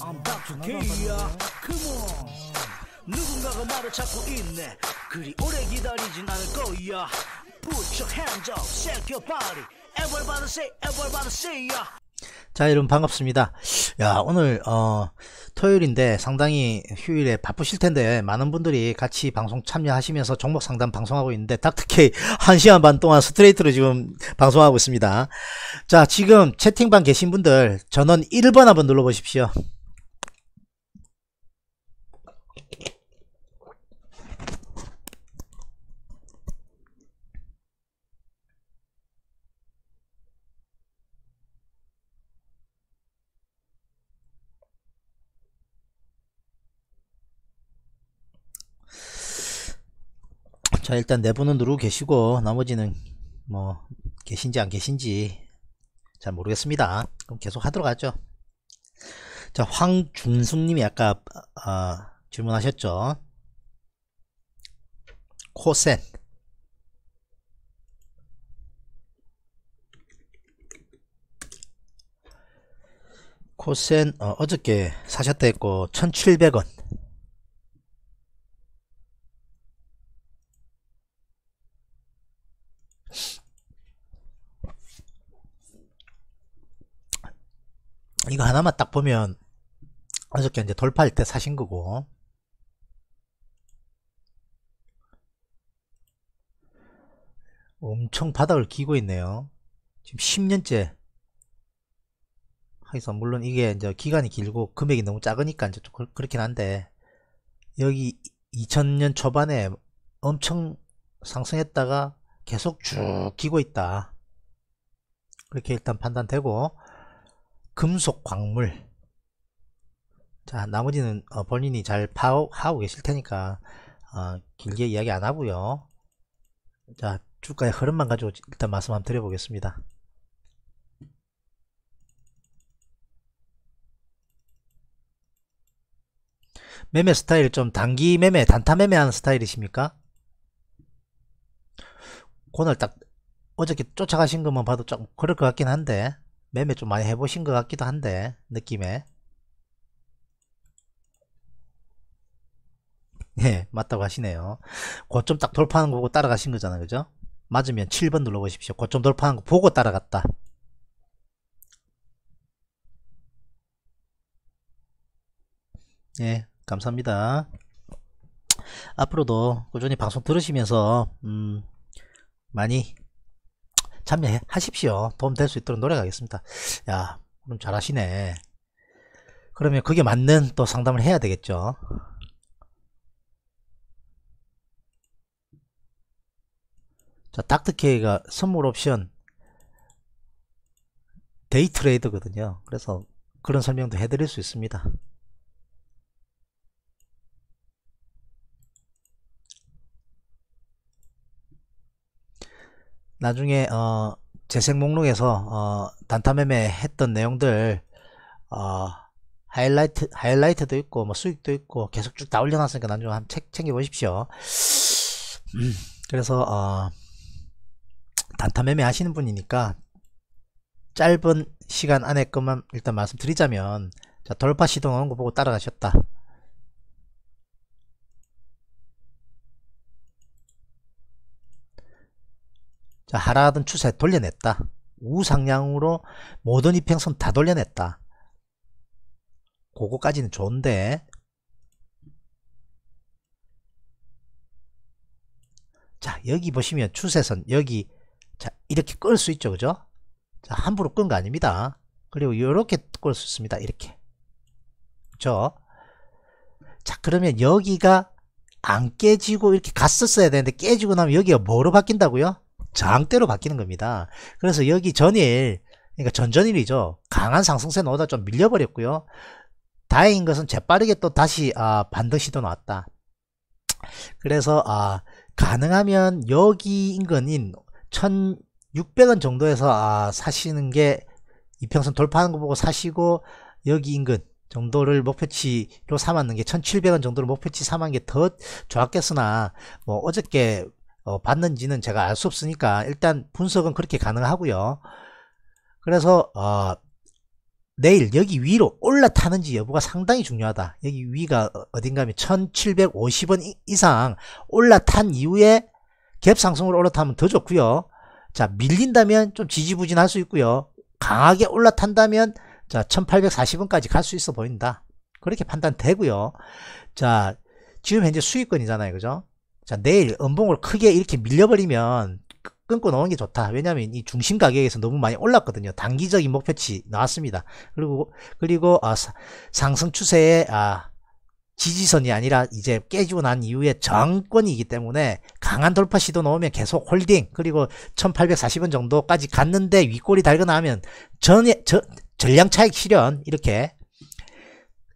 I'm back to Kia Come on 누군가가 나를 찾고 있네 그리 오래 기다리진 않을 거야 Put your hands up, shake your body Everybody say, everybody say y a 자 여러분 반갑습니다 야 오늘 어 토요일인데 상당히 휴일에 바쁘실 텐데 많은 분들이 같이 방송 참여하시면서 종목 상담 방송하고 있는데 닥터케이 1시간 반 동안 스트레이트로 지금 방송하고 있습니다 자 지금 채팅방 계신 분들 전원 1번 한번 눌러보십시오 자 일단 내부는 누르고 계시고 나머지는 뭐 계신지 안 계신지 잘 모르겠습니다 그럼 계속 하도록 하죠 자 황준숙님이 아까 아, 질문하셨죠 코센 코센 어, 저께 사셨다 했고 1700원 이거 하나만 딱 보면 어저께 이제 돌파할 때 사신 거고 엄청 바닥을 기고 있네요 지금 10년째 하여서 물론 이게 이제 기간이 길고 금액이 너무 작으니까 이제 좀 그렇긴 한데 여기 2000년 초반에 엄청 상승했다가 계속 쭉 어. 기고 있다 그렇게 일단 판단되고 금속 광물 자 나머지는 어, 본인이 잘파악 하고 계실 테니까 어, 길게 이야기 안 하고요 자 주가의 흐름만 가지고 일단 말씀 한번 드려보겠습니다 매매 스타일 좀 단기 매매 단타 매매 하는 스타일이십니까 오늘 딱 어저께 쫓아가신 것만 봐도 좀 그럴 것 같긴 한데 매매 좀 많이 해보신 것 같기도 한데 느낌에 네 맞다고 하시네요 고점 딱 돌파하는 거 보고 따라가신 거잖아요 그죠 맞으면 7번 눌러보십시오 고점 돌파하는 거 보고 따라갔다 예, 네, 감사합니다. 앞으로도 꾸준히 방송 들으시면서 음, 많이 참여하십시오. 도움 될 수 있도록 노력하겠습니다. 야, 그럼 잘하시네. 그러면 그게 맞는 또 상담을 해야 되겠죠. 자, 닥터케이가 선물 옵션 데이 트레이드거든요. 그래서 그런 설명도 해드릴 수 있습니다. 나중에 어, 재생 목록에서 어, 단타매매 했던 내용들 어, 하이라이트 하이라이트도 있고 뭐 수익도 있고 계속 쭉 다 올려놨으니까 나중에 한책 챙겨 보십시오. 음, 그래서 어, 단타매매 하시는 분이니까 짧은 시간 안에 것만 일단 말씀드리자면 자, 돌파 시동 오는 거 보고 따라가셨다. 하락하던 추세 돌려냈다. 우상향으로 모든 이평선 다 돌려냈다. 그거까지는 좋은데 자 여기 보시면 추세선 여기 자 이렇게 끌 수 있죠 그죠 자 함부로 끈 거 아닙니다 그리고 이렇게 끌 수 있습니다 이렇게 그죠 자 그러면 여기가 안 깨지고 이렇게 갔었어야 되는데 깨지고 나면 여기가 뭐로 바뀐다고요 저항대로 바뀌는 겁니다. 그래서 여기 전일 그러니까 전전일이죠. 강한 상승세 나오다 좀 밀려버렸고요. 다행인 것은 재빠르게 또 다시 아, 반등 시도 나왔다. 그래서 아, 가능하면 여기 인근인 1600원 정도에서 아, 사시는 게 이평선 돌파하는 거 보고 사시고 여기 인근 정도를 목표치로 삼았는 게 1700원 정도를 목표치 삼은 게더 좋았겠으나 뭐 어저께 어, 받는지는 제가 알 수 없으니까 일단 분석은 그렇게 가능하고요. 그래서 어, 내일 여기 위로 올라타는지 여부가 상당히 중요하다. 여기 위가 어딘가면 1750원 이상 올라탄 이후에 갭 상승으로 올라타면 더 좋고요. 자 밀린다면 좀 지지부진할 수 있고요. 강하게 올라탄다면 자 1840원까지 갈 수 있어 보인다. 그렇게 판단되고요. 자 지금 현재 수익권이잖아요. 그죠? 자, 내일 음봉을 크게 이렇게 밀려버리면 끊고 나오는 게 좋다. 왜냐하면 이 중심 가격에서 너무 많이 올랐거든요. 단기적인 목표치 나왔습니다. 그리고 그리고 아, 상승 추세에 아, 지지선이 아니라 이제 깨지고 난 이후에 정권이기 때문에 강한 돌파 시도 넣으면 계속 홀딩 그리고 1840원 정도까지 갔는데 윗골이 달거나하면 전량 차익 실현 이렇게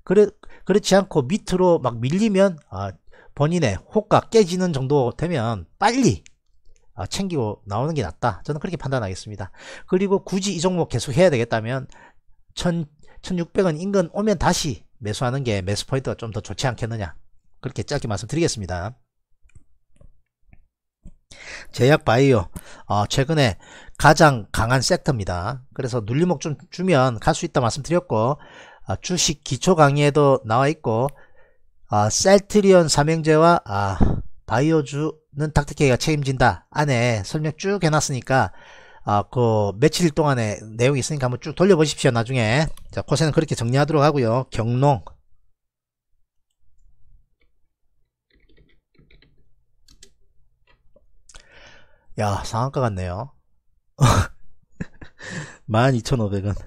그래 그렇지 않고 밑으로 막 밀리면 아, 본인의 호가 깨지는 정도 되면 빨리 아, 챙기고 나오는 게 낫다 저는 그렇게 판단하겠습니다 그리고 굳이 이 종목 계속 해야 되겠다면 1 6 0 0원 인근 오면 다시 매수하는 게 매수 포인트가 좀 더 좋지 않겠느냐 그렇게 짧게 말씀드리겠습니다 제약바이오 어, 최근에 가장 강한 섹터입니다 그래서 눌림목 좀 주면 갈 수 있다 말씀드렸고 어, 주식 기초 강의에도 나와 있고 아, 셀트리온 삼행제와 아, 바이오주는 닥터케이가 책임진다 안에 설명 쭉 해놨으니까 아, 그 며칠 동안에 내용이 있으니까 한번 쭉 돌려보십시오 나중에 자 코세는 그렇게 정리하도록 하고요 경농 야 상한가 같네요 12,500원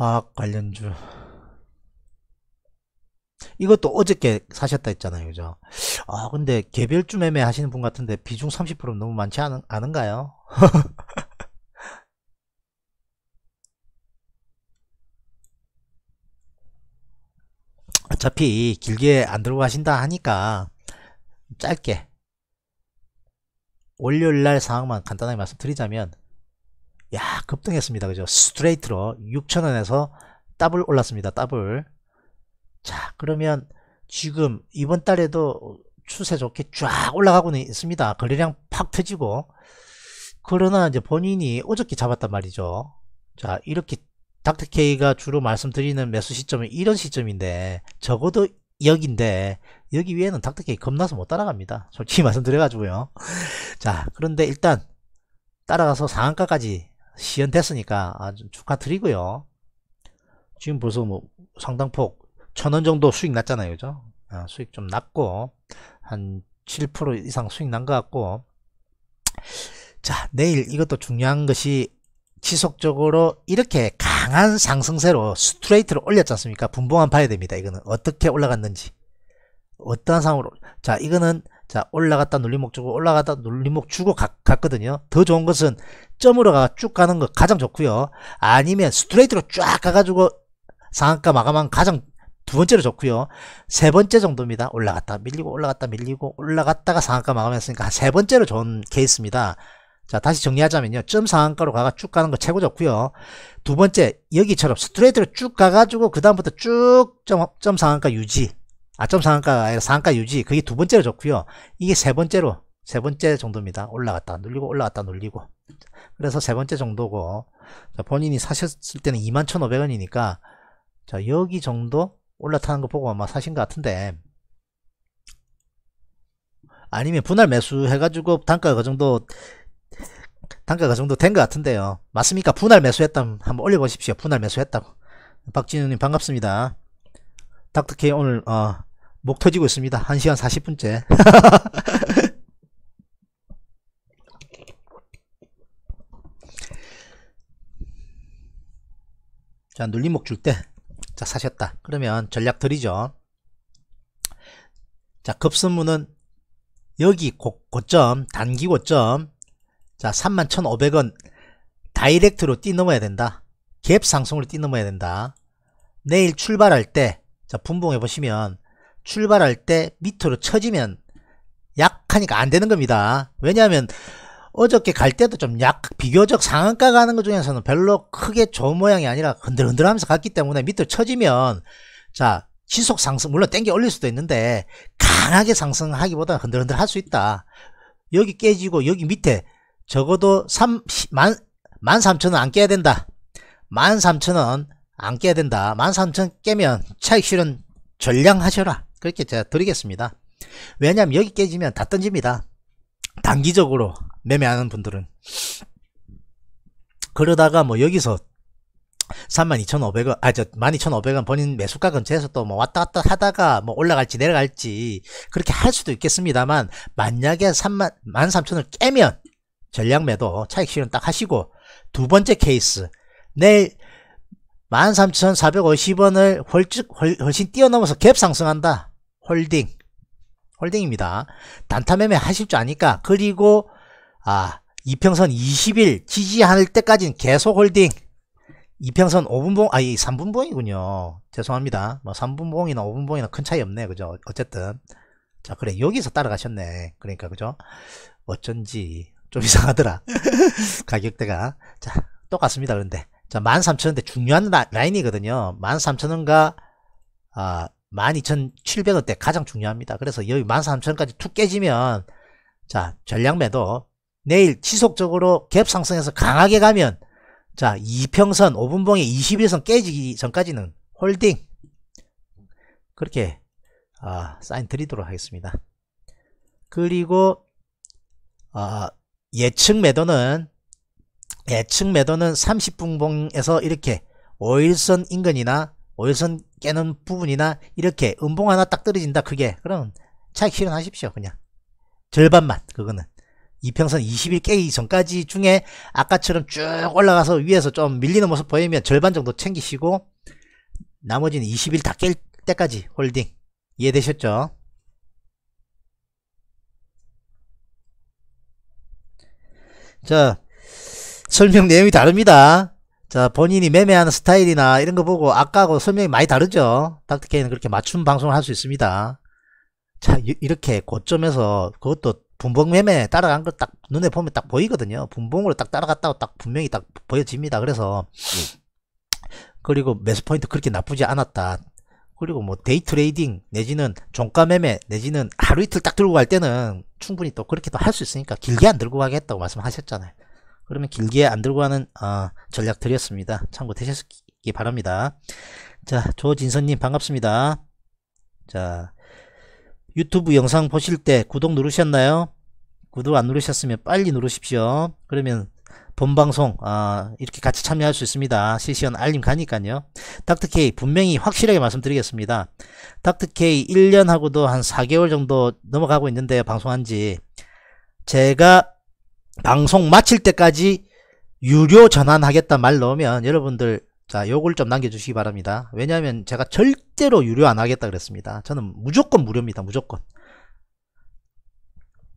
화학 관련주 이것도 어저께 사셨다 했잖아요 그죠 아 근데 개별주 매매 하시는 분 같은데 비중 30% 너무 많지 않은, 않은가요 어차피 길게 안 들고 가신다 하니까 짧게 월요일날 상황만 간단하게 말씀드리자면 야 급등했습니다 그죠 스트레이트로 6천원에서 더블 올랐습니다 더블 자 그러면 지금 이번 달에도 추세 좋게 쫙 올라가고는 있습니다 거래량 팍 터지고 그러나 이제 본인이 어저께 잡았단 말이죠 자 이렇게 닥터케이가 주로 말씀드리는 매수 시점은 이런 시점인데 적어도 여기인데 여기 위에는 닥터케이 겁나서 못 따라갑니다 솔직히 말씀드려 가지고요 자 그런데 일단 따라가서 상한가까지 시연됐으니까 아, 축하드리고요. 지금 벌써 뭐 상당폭 천 원 정도 수익 났잖아요. 그죠? 아, 수익 좀 났고 한 7% 이상 수익 난 것 같고 자 내일 이것도 중요한 것이 지속적으로 이렇게 강한 상승세로 스트레이트를 올렸지 않습니까? 분봉한 봐야 됩니다. 이거는 어떻게 올라갔는지 어떠한 상황으로 자 이거는 자 올라갔다 눌림목 주고 올라갔다 눌림목 주고 가, 갔거든요 더 좋은 것은 점으로 가쭉 가는 거 가장 좋고요 아니면 스트레이트로 쫙 가가지고 상한가 마감한 가장 두 번째로 좋고요 세 번째 정도입니다 올라갔다 밀리고 올라갔다 밀리고 올라갔다가 상한가 마감했으니까 세 번째로 좋은 케이스입니다 자 다시 정리하자면요 점 상한가로 가가 쭉 가는 거 최고 좋고요 두 번째 여기처럼 스트레이트로 쭉 가가지고 그 다음부터 쭉점 점 상한가 유지 아점 상한가가 아니라 상한가 유지 그게 두 번째로 좋고요 이게 세 번째로 세 번째 정도입니다 올라갔다 눌리고 올라갔다 눌리고 그래서 세 번째 정도고 본인이 사셨을 때는 21,500원이니까 자 여기 정도 올라타는 거 보고 아마 사신 것 같은데 아니면 분할 매수 해가지고 단가가 그 정도 단가가 그 정도 된 것 같은데요 맞습니까 분할 매수했다면 한번 올려보십시오 분할 매수했다고 박진우님 반갑습니다 닥터케이 오늘 어, 목 터지고 있습니다. 1시간 40분째. 자, 눌림목 줄 때. 자, 사셨다. 그러면 전략 드리죠. 자, 급선무는 여기 고, 고점, 단기 고점. 자, 31,500원 다이렉트로 뛰넘어야 된다. 갭 상승으로 뛰넘어야 된다. 내일 출발할 때, 자, 분봉해 보시면 출발할 때 밑으로 쳐지면 약하니까 안 되는 겁니다. 왜냐하면 어저께 갈 때도 좀 약, 비교적 상한가 가는 것 중에서는 별로 크게 좋은 모양이 아니라 흔들흔들 하면서 갔기 때문에 밑으로 쳐지면 자, 지속 상승, 물론 땡겨 올릴 수도 있는데 강하게 상승하기보다 흔들흔들 할 수 있다. 여기 깨지고 여기 밑에 적어도 3, 10만, 13,000원 안 깨야 된다. 13,000원 안 깨야 된다. 13,000 깨면 차익 실은 전량하셔라. 그렇게 제가 드리겠습니다 왜냐면 여기 깨지면 다 던집니다 단기적으로 매매하는 분들은 그러다가 뭐 여기서 32,500원 아 저 12,500원 본인 매수가 근처에서 또 뭐 왔다 갔다 하다가 뭐 올라갈지 내려갈지 그렇게 할 수도 있겠습니다만 만약에 3만 13,000을 깨면 전량 매도 차익 실현 딱 하시고 두 번째 케이스 내일 13,450원을 훨씬 뛰어넘어서 갭 상승한다 홀딩 홀딩입니다 단타매매 하실 줄 아니까 그리고 아 이평선 20일 지지할 때까지는 계속 홀딩 이평선 5분봉 아니 3분봉이군요 죄송합니다 뭐 3분봉이나 5분봉이나 큰 차이 없네 그죠 어쨌든 자 그래 여기서 따라가셨네 그러니까 그죠 어쩐지 좀 이상하더라 가격대가 자 똑같습니다 그런데 자 13,000원대 중요한 라, 인이거든요 13,000원과 아 12,700원대 가장 중요합니다. 그래서 여기 13,000원까지 툭 깨지면 자 전량매도 내일 지속적으로 갭 상승해서 강하게 가면 자 이평선 5분봉에 21선 깨지기 전까지는 홀딩 그렇게 아, 사인 드리도록 하겠습니다. 그리고 아, 예측 매도는 예측 매도는 30분봉에서 이렇게 5일선 인근이나 오일선 깨는 부분이나 이렇게 음봉 하나 딱 떨어진다 그게 그럼 차익 실현하십시오 그냥 절반만 그거는 이평선 20일 깨기 전까지 중에 아까처럼 쭉 올라가서 위에서 좀 밀리는 모습 보이면 절반 정도 챙기시고 나머지는 20일 다 깰 때까지 홀딩 이해되셨죠? 자 설명 내용이 다릅니다 자, 본인이 매매하는 스타일이나 이런 거 보고 아까하고 설명이 많이 다르죠? 닥터케이는 그렇게 맞춤 방송을 할 수 있습니다. 자, 이렇게 고점에서 그것도 분봉 매매 따라간 걸 딱 눈에 보면 딱 보이거든요. 분봉으로 딱 따라갔다고 딱 분명히 딱 보여집니다. 그래서 예. 그리고 매수 포인트 그렇게 나쁘지 않았다. 그리고 뭐 데이 트레이딩 내지는 종가 매매 내지는 하루 이틀 딱 들고 갈 때는 충분히 또 그렇게 도할 수 있으니까 길게 안 들고 가겠다고 말씀하셨잖아요. 그러면 길게 안 들고 가는 아, 전략들이었습니다. 참고 되셨기 바랍니다. 자, 조진선님 반갑습니다. 자, 유튜브 영상 보실 때 구독 누르셨나요? 구독 안 누르셨으면 빨리 누르십시오. 그러면 본방송 아, 이렇게 같이 참여할 수 있습니다. 실시간 알림 가니까요. 닥터케이 분명히 확실하게 말씀드리겠습니다. 닥터케이 1년하고도 한 4개월 정도 넘어가고 있는데 요 방송한지 제가 방송 마칠 때까지 유료 전환하겠다 말 넣으면 여러분들 자 욕을 좀 남겨주시기 바랍니다 왜냐하면 제가 절대로 유료 안 하겠다 그랬습니다 저는 무조건 무료입니다 무조건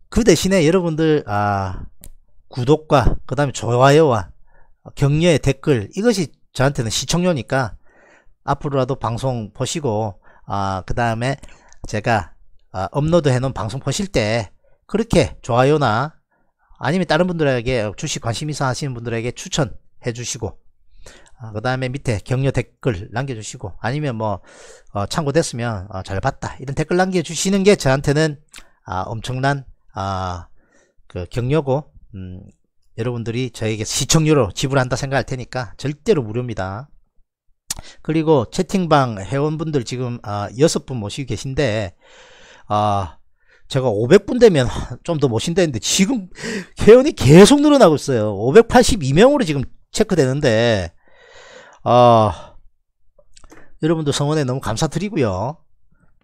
그 대신에 여러분들 아 구독과 그 다음에 좋아요와 격려의 댓글 이것이 저한테는 시청료니까 앞으로라도 방송 보시고 아 그 다음에 제가 아, 업로드 해놓은 방송 보실 때 그렇게 좋아요나 아니면 다른 분들에게 주식 관심 있어 하시는 분들에게 추천해 주시고 어, 그 다음에 밑에 격려 댓글 남겨주시고 아니면 뭐 어, 참고됐으면 어, 잘 봤다 이런 댓글 남겨주시는 게 저한테는 아, 엄청난 아, 그 격려고 음, 여러분들이 저에게 시청료로 지불한다 생각할 테니까 절대로 무료입니다 그리고 채팅방 회원분들 지금 아, 6분 모시고 계신데 아, 제가 500분 되면 좀더 못신다는데 했 지금 회원이 계속 늘어나고 있어요. 582명으로 지금 체크되는데 아 여러분도 성원에 너무 감사드리고요.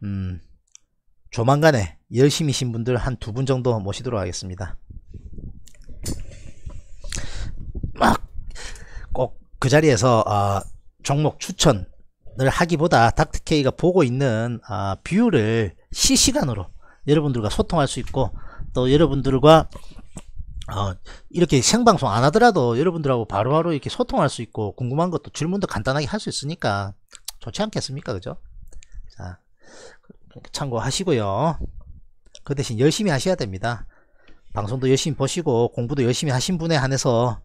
음 조만간에 열심히신 분들 한 두 분 정도 모시도록 하겠습니다. 막 꼭 그 자리에서 어, 종목 추천을 하기보다 닥터케이가 보고 있는 어, 뷰를 실시간으로 여러분들과 소통할 수 있고 또 여러분들과 어, 이렇게 생방송 안 하더라도 여러분들하고 바로바로 이렇게 소통할 수 있고 궁금한 것도 질문도 간단하게 할 수 있으니까 좋지 않겠습니까 그죠 자 참고하시고요 그 대신 열심히 하셔야 됩니다 방송도 열심히 보시고 공부도 열심히 하신 분에 한해서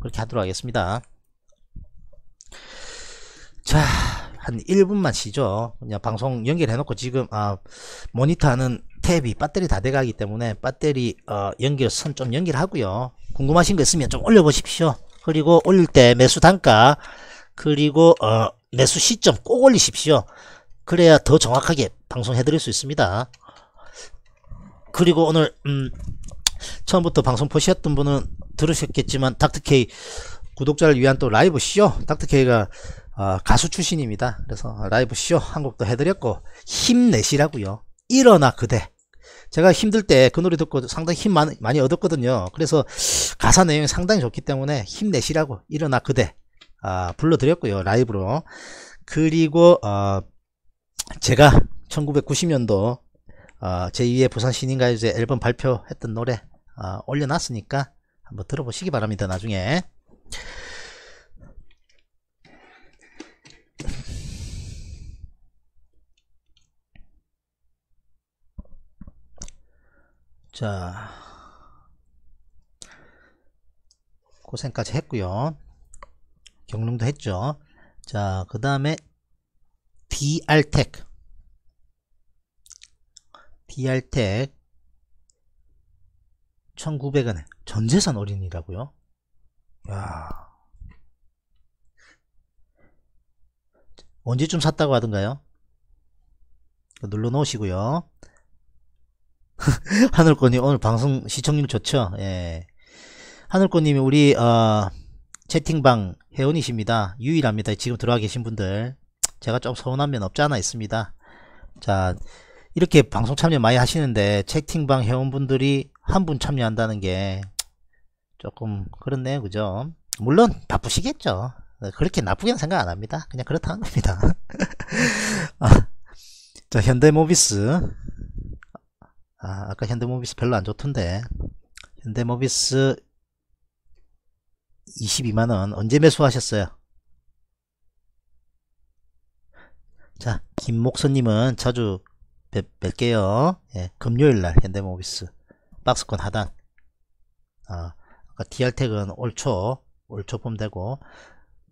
그렇게 하도록 하겠습니다 자한 1분만 쉬죠. 그냥 방송 연결해놓고 지금 아, 모니터는 탭이 배터리 다 돼가기 때문에 배터리 어, 연결선 좀 연결하고요. 궁금하신 거 있으면 좀 올려보십시오. 그리고 올릴 때 매수 단가 그리고 어, 매수 시점 꼭 올리십시오. 그래야 더 정확하게 방송해드릴 수 있습니다. 그리고 오늘 음, 처음부터 방송 보셨던 분은 들으셨겠지만 닥터케이 구독자를 위한 또 라이브 쇼 닥터케이가 어, 가수 출신입니다. 그래서 라이브 쇼 한 곡도 해드렸고 힘내시라고요. 일어나 그대. 제가 힘들 때 그 노래 듣고 상당히 힘 많이, 많이 얻었거든요. 그래서 가사 내용이 상당히 좋기 때문에 힘내시라고 일어나 그대 어, 불러드렸고요. 라이브로. 그리고 어, 제가 1990년도 어, 제2의 부산 신인가요제 앨범 발표했던 노래 어, 올려놨으니까 한번 들어보시기 바랍니다. 나중에. 자 고생까지 했고요 경릉도 했죠 자그 다음에 d 알텍 d 알텍 1900원에 전재산 올인이라고요 야 언제쯤 샀다고 하던가요 눌러 놓으시고요 하늘꽃님 오늘 방송 시청률 좋죠? 예. 하늘꽃님이 우리 어, 채팅방 회원이십니다. 유일합니다. 지금 들어와 계신 분들 제가 좀 서운한 면 없지 않아 있습니다. 자 이렇게 방송 참여 많이 하시는데 채팅방 회원분들이 한 분 참여한다는 게 조금 그렇네요. 그죠? 물론 바쁘시겠죠. 그렇게 나쁘게는 생각 안 합니다. 그냥 그렇다는 겁니다. 아, 자 현대모비스 아, 아까 현대모비스 별로 안 좋던데 현대모비스 22만원 언제 매수하셨어요? 자 김목선님은 자주 뵐, 뵐게요 예, 금요일날 현대모비스 박스권 하단 아, 아까 DR텍은 올초 올초 봄 되고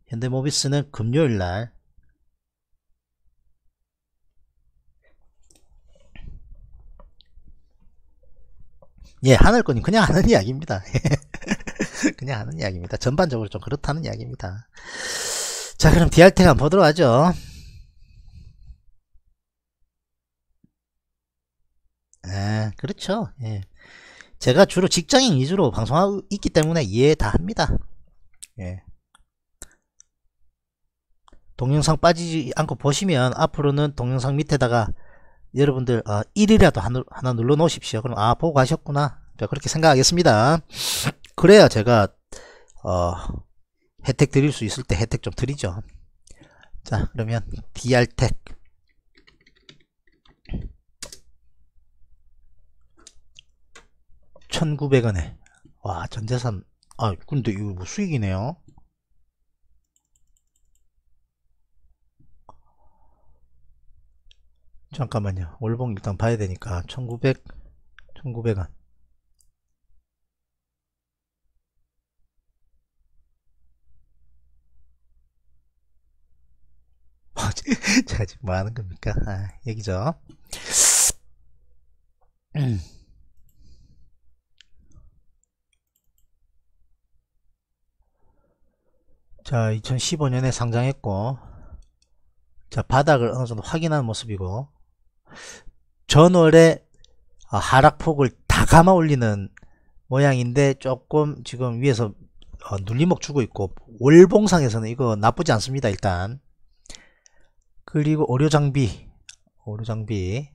현대모비스는 금요일날 예, 하늘권님 그냥 하는 이야기입니다. 그냥 하는 이야기입니다. 전반적으로 좀 그렇다는 이야기입니다. 자, 그럼 디알텍 한번 보도록 하죠. 아, 그렇죠. 예. 제가 주로 직장인 위주로 방송하고 있기 때문에 이해 다 합니다. 예. 동영상 빠지지 않고 보시면 앞으로는 동영상 밑에다가 여러분들 어, 1이라도 하나, 하나 눌러 놓으십시오 그럼 아 보고 가셨구나 그러니까 그렇게 생각하겠습니다 그래야 제가 어, 혜택 드릴 수 있을 때 혜택 좀 드리죠 자 그러면 DR텍 9 0 0 원에와 전재산 아 근데 이거 뭐 수익이네요 잠깐만요. 월봉 일단 봐야 되니까 1900, 1900원. 제가 지금 뭐 하는 겁니까? 아, 얘기죠. 자, 2015년에 상장했고, 자, 바닥을 어느 정도 확인한 모습이고, 전월에 하락폭을 다 감아 올리는 모양인데 조금 지금 위에서 어, 눌림목 주고 있고 월봉상에서는 이거 나쁘지 않습니다 일단 그리고 오류장비 오류장비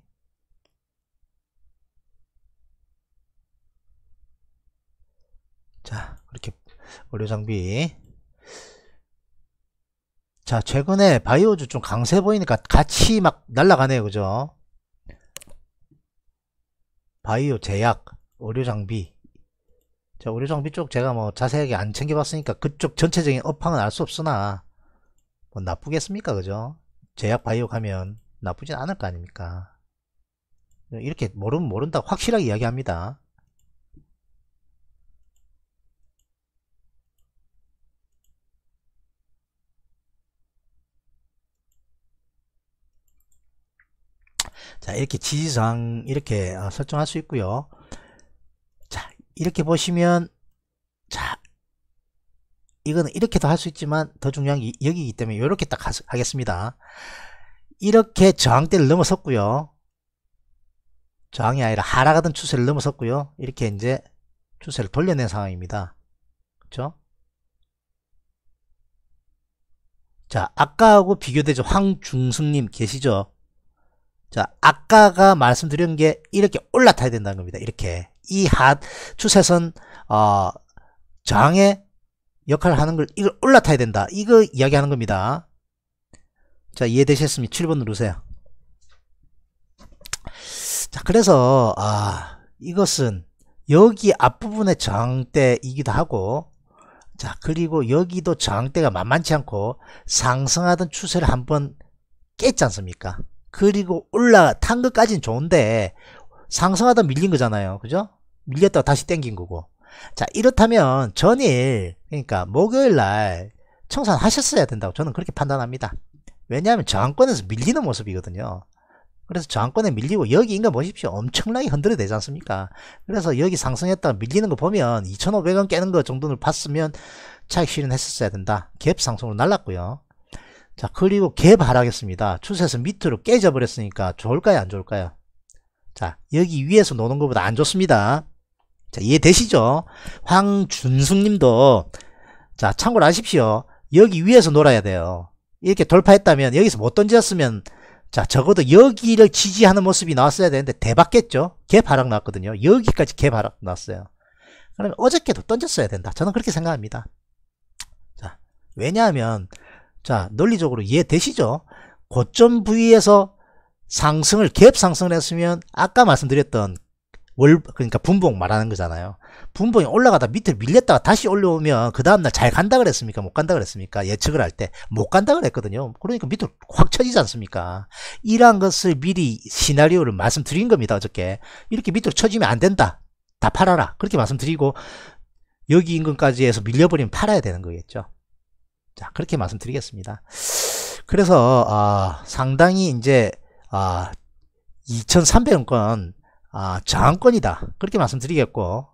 자 이렇게 오류장비 자 최근에 바이오주 좀 강세 보이니까 같이 막 날라가네요 그죠 바이오 제약, 의료 장비. 자, 의료 장비 쪽 제가 뭐 자세하게 안 챙겨봤으니까 그쪽 전체적인 업황은 알 수 없으나 뭐 나쁘겠습니까, 그죠? 제약 바이오 가면 나쁘진 않을 거 아닙니까? 이렇게 모르면 모른다 확실하게 이야기합니다. 자 이렇게 지지상 이렇게 어, 설정할 수 있고요 자 이렇게 보시면 자 이거는 이렇게도 할 수 있지만 더 중요한 게 여기이기 때문에 이렇게 딱 하겠습니다 이렇게 저항대를 넘어섰고요 저항이 아니라 하락하던 추세를 넘어섰고요 이렇게 이제 추세를 돌려낸 상황입니다 그쵸 자 아까하고 비교되죠 황중수님 계시죠 자, 아까가 말씀드린 게 이렇게 올라타야 된다는 겁니다. 이렇게. 이 핫, 추세선, 어, 저항의 역할을 하는 걸, 이걸 올라타야 된다. 이거 이야기하는 겁니다. 자, 이해되셨으면 7번 누르세요. 자, 그래서, 아, 이것은 여기 앞부분의 저항대이기도 하고, 자, 그리고 여기도 저항대가 만만치 않고 상승하던 추세를 한번 깼지 않습니까? 그리고 올라탄 것까지는 좋은데 상승하다 밀린 거잖아요. 그죠? 밀렸다가 다시 땡긴 거고. 자, 이렇다면 전일, 그러니까 목요일 날 청산하셨어야 된다고 저는 그렇게 판단합니다. 왜냐하면 저항권에서 밀리는 모습이거든요. 그래서 저항권에 밀리고 여기 인가 보십시오. 엄청나게 흔들어 되지 않습니까? 그래서 여기 상승했다가 밀리는 거 보면 2,500원 깨는 거 정도는 봤으면 차익 실현했었어야 된다. 갭 상승으로 날랐고요. 자 그리고 개발하겠습니다 추세에서 밑으로 깨져버렸으니까 좋을까요 안 좋을까요 자 여기 위에서 노는 것보다 안 좋습니다 자 이해되시죠 황준숙님도 자 참고로 하십시오 여기 위에서 놀아야 돼요 이렇게 돌파했다면 여기서 못 던졌으면 자 적어도 여기를 지지하는 모습이 나왔어야 되는데 대박겠죠 개바락 왔거든요 여기까지 개바락 왔어요 그러면 어저께도 던졌어야 된다 저는 그렇게 생각합니다 자 왜냐하면 자 논리적으로 이해되시죠? 고점 부위에서 상승을 갭 상승을 했으면 아까 말씀드렸던 월 그러니까 분봉 말하는 거잖아요. 분봉이 올라가다 밑으로 밀렸다가 다시 올라오면 그 다음날 잘 간다 그랬습니까? 못 간다 그랬습니까? 예측을 할 때 못 간다 그랬거든요. 그러니까 밑으로 확 쳐지지 않습니까? 이러한 것을 미리 시나리오를 말씀드린 겁니다. 어저께 이렇게 밑으로 쳐지면 안 된다. 다 팔아라 그렇게 말씀드리고 여기 인근까지 해서 밀려버리면 팔아야 되는 거겠죠. 자, 그렇게 말씀드리겠습니다. 그래서, 아, 상당히 이제, 아, 2,300원권, 아, 저항권이다. 그렇게 말씀드리겠고,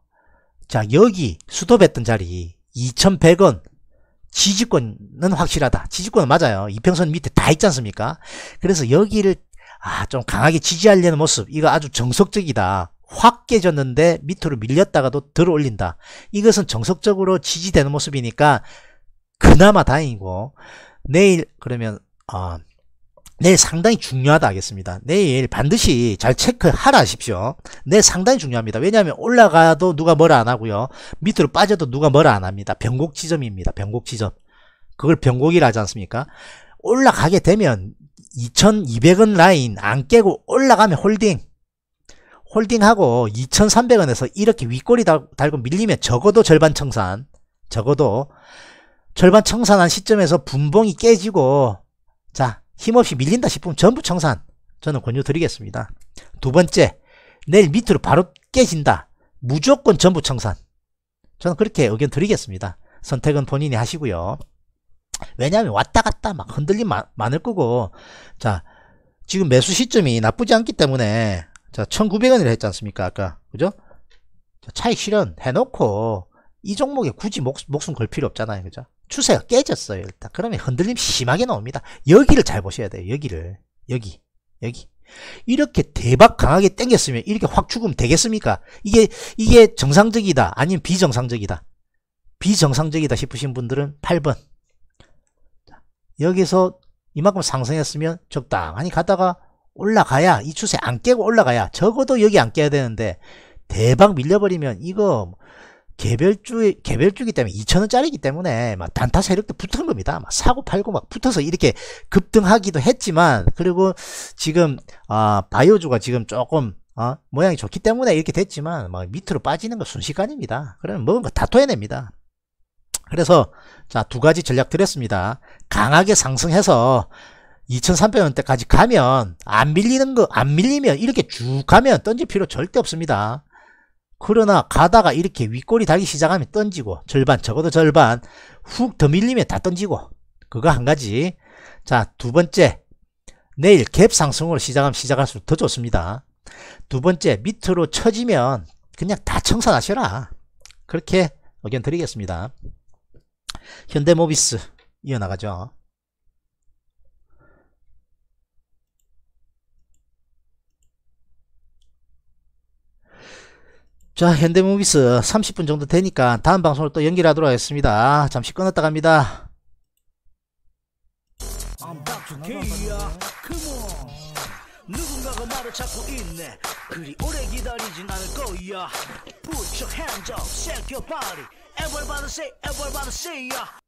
자, 여기 수도했던 자리, 2,100원, 지지권은 확실하다. 지지권은 맞아요. 이평선 밑에 다 있지 않습니까? 그래서 여기를, 아, 좀 강하게 지지하려는 모습, 이거 아주 정석적이다. 확 깨졌는데 밑으로 밀렸다가도 들어 올린다. 이것은 정석적으로 지지되는 모습이니까 그나마 다행이고 내일 그러면 아 내일 상당히 중요하다 하겠습니다. 내일 반드시 잘 체크하라 하십시오. 내일 상당히 중요합니다. 왜냐하면 올라가도 누가 뭐라 안 하고요. 밑으로 빠져도 누가 뭐라 안 합니다. 변곡 지점입니다. 변곡 지점. 그걸 변곡이라 하지 않습니까? 올라가게 되면 2200원 라인 안 깨고 올라가면 홀딩. 홀딩하고 2300원에서 이렇게 윗꼬리 달고 밀리면 적어도 절반 청산. 적어도 절반 청산한 시점에서 분봉이 깨지고 자 힘없이 밀린다 싶으면 전부 청산 저는 권유드리겠습니다. 두 번째 내일 밑으로 바로 깨진다. 무조건 전부 청산. 저는 그렇게 의견 드리겠습니다. 선택은 본인이 하시고요. 왜냐하면 왔다 갔다 막 흔들림 마, 많을 거고 자 지금 매수 시점이 나쁘지 않기 때문에 자 1900원이라 했지 않습니까 아까 그죠 차익 실현 해놓고 이 종목에 굳이 목, 목숨 걸 필요 없잖아요 그죠 추세가 깨졌어요 일단 그러면 흔들림 심하게 나옵니다 여기를 잘 보셔야 돼요 여기를 여기 여기 이렇게 대박 강하게 땡겼으면 이렇게 확 죽으면 되겠습니까 이게 이게 정상적이다 아니면 비정상적이다 비정상적이다 싶으신 분들은 8번 여기서 이만큼 상승했으면 적당하니 가다가 올라가야 이 추세 안 깨고 올라가야 적어도 여기 안 깨야 되는데 대박 밀려버리면 이거 개별주 개별주기 때문에 2천 원짜리기 때문에 막 단타 세력도 붙은 겁니다. 막 사고 팔고 막 붙어서 이렇게 급등하기도 했지만 그리고 지금 아 바이오주가 지금 조금 어, 모양이 좋기 때문에 이렇게 됐지만 막 밑으로 빠지는 거 순식간입니다. 그러면 먹은 거 다 토해냅니다. 그래서 자두 가지 전략 드렸습니다. 강하게 상승해서 2,300원대까지 가면 안 밀리는 거 안 밀리면 이렇게 쭉 가면 던질 필요 절대 없습니다. 그러나 가다가 이렇게 윗골이 달기 시작하면 던지고 절반 적어도 절반 훅 더 밀리면 다 던지고 그거 한 가지 자두 번째 내일 갭 상승으로 시작하면 시작할수록 더 좋습니다 두 번째 밑으로 처지면 그냥 다 청산하셔라 그렇게 의견 드리겠습니다 현대모비스 이어나가죠 자 현대모비스 30분 정도 되니까 다음 방송을 또 연결하도록 하겠습니다 잠시 끊었다 갑니다 누군가가 말을 찾고 있네 그리 오래 기다리진 않을 거야 Put your hands up, shake your body Everybody say, everybody say yeah.